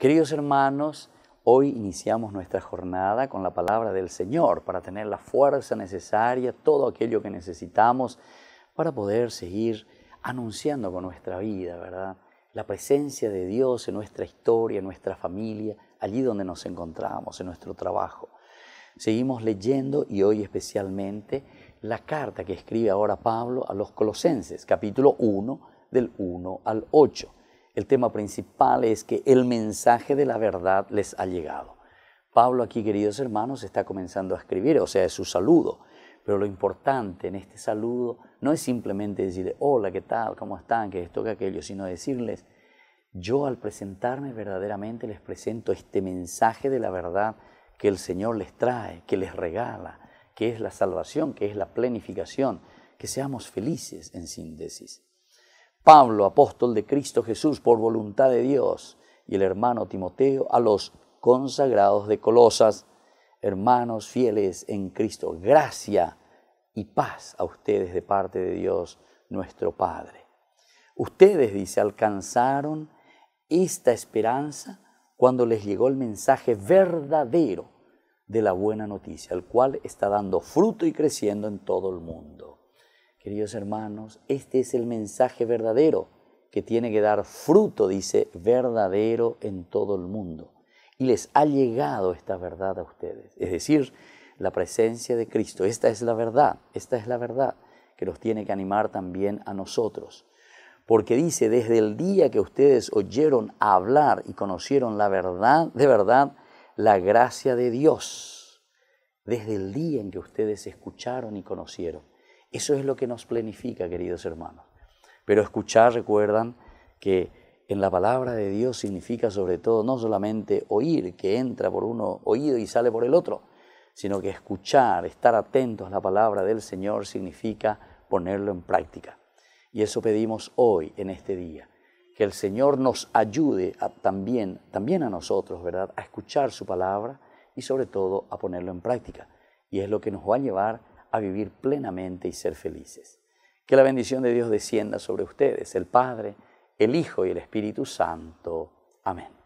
Queridos hermanos, hoy iniciamos nuestra jornada con la palabra del Señor para tener la fuerza necesaria, todo aquello que necesitamos para poder seguir anunciando con nuestra vida, ¿verdad? La presencia de Dios en nuestra historia, en nuestra familia, allí donde nos encontramos, en nuestro trabajo. Seguimos leyendo y hoy especialmente la carta que escribe ahora Pablo a los colosenses, capítulo 1, del 1 al 8. El tema principal es que el mensaje de la verdad les ha llegado. Pablo aquí, queridos hermanos, está comenzando a escribir, o sea, es su saludo. Pero lo importante en este saludo no es simplemente decirle, hola, ¿qué tal? ¿Cómo están? ¿Qué esto, qué aquello? Sino decirles, yo al presentarme verdaderamente les presento este mensaje de la verdad que el Señor les trae, que les regala, que es la salvación, que es la planificación, que seamos felices en síntesis. Pablo, apóstol de Cristo Jesús por voluntad de Dios, y el hermano Timoteo a los consagrados de Colosas, hermanos fieles en Cristo, gracia y paz a ustedes de parte de Dios nuestro Padre. Ustedes, dice, alcanzaron esta esperanza cuando les llegó el mensaje verdadero de la buena noticia, el cual está dando fruto y creciendo en todo el mundo. Queridos hermanos, este es el mensaje verdadero que tiene que dar fruto, dice, verdadero en todo el mundo. Y les ha llegado esta verdad a ustedes. Es decir, la presencia de Cristo. Esta es la verdad, esta es la verdad que los tiene que animar también a nosotros. Porque dice, desde el día que ustedes oyeron hablar y conocieron la verdad, de verdad, la gracia de Dios. Desde el día en que ustedes escucharon y conocieron. Eso es lo que nos planifica, queridos hermanos. Pero escuchar, recuerdan que en la palabra de Dios significa sobre todo no solamente oír, que entra por uno oído y sale por el otro, sino que escuchar, estar atentos a la palabra del Señor significa ponerlo en práctica. Y eso pedimos hoy, en este día, que el Señor nos ayude también, también a nosotros, ¿verdad?, a escuchar su palabra y sobre todo a ponerlo en práctica. Y es lo que nos va a llevar a vivir plenamente y ser felices. Que la bendición de Dios descienda sobre ustedes, el Padre, el Hijo y el Espíritu Santo. Amén.